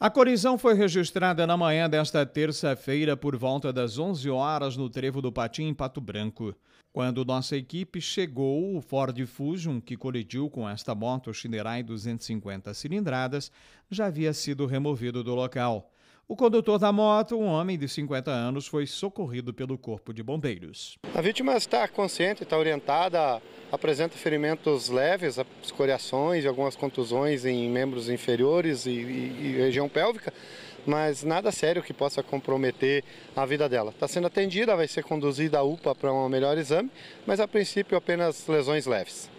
A colisão foi registrada na manhã desta terça-feira por volta das 11 horas no Trevo do Patim, em Pato Branco. Quando nossa equipe chegou, o Ford Fusion, que colidiu com esta moto Shinerai 250 cilindradas, já havia sido removido do local. O condutor da moto, um homem de 50 anos, foi socorrido pelo Corpo de Bombeiros. A vítima está consciente, está orientada apresenta ferimentos leves, escoriações e algumas contusões em membros inferiores e, e, e, região pélvica, mas nada sério que possa comprometer a vida dela. Está sendo atendida, vai ser conduzida à UPA para um melhor exame, mas a princípio apenas lesões leves.